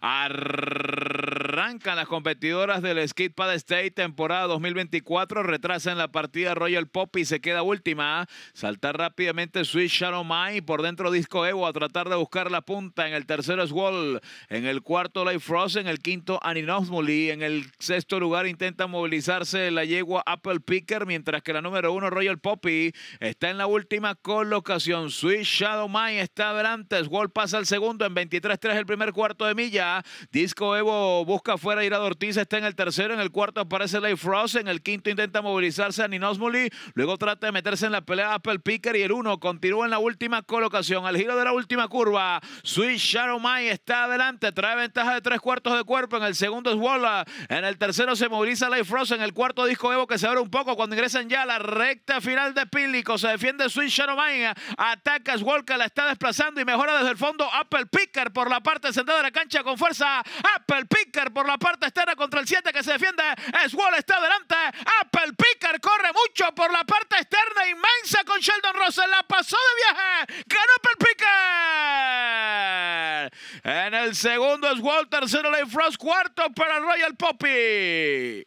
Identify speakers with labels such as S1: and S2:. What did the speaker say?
S1: Arr- las competidoras del Skid Pad State temporada 2024. retrasa en la partida Royal Poppy, se queda última. Saltar rápidamente Sweet Shadow Mai. Por dentro Disco Evo a tratar de buscar la punta. En el tercero es Wall. En el cuarto Life Frost. En el quinto Aninosmuli. En el sexto lugar intenta movilizarse la yegua Apple Picker. Mientras que la número uno Royal Poppy está en la última colocación. Sweet Shadow Mai está adelante, Swall pasa al segundo en 23-3 el primer cuarto de milla. Disco Evo busca ir a Ortiz, está en el tercero, en el cuarto aparece Leigh Frost, en el quinto intenta movilizarse a Ninosmoli, luego trata de meterse en la pelea Apple Picker y el uno continúa en la última colocación, al giro de la última curva, Swiss May está adelante, trae ventaja de tres cuartos de cuerpo, en el segundo es Walla, en el tercero se moviliza Leigh Frost, en el cuarto disco Evo que se abre un poco cuando ingresan ya a la recta final de Pílico, se defiende Swiss May, ataca que la está desplazando y mejora desde el fondo Apple Picker por la parte central de la cancha con fuerza, Apple Picker por la la parte externa contra el 7 que se defiende. es Wall está adelante. Apple Picker corre mucho por la parte externa inmensa con Sheldon Russell. La pasó de viaje. Ganó Apple Picker. En el segundo es Walter, tercero Lane Frost, cuarto para Royal Poppy.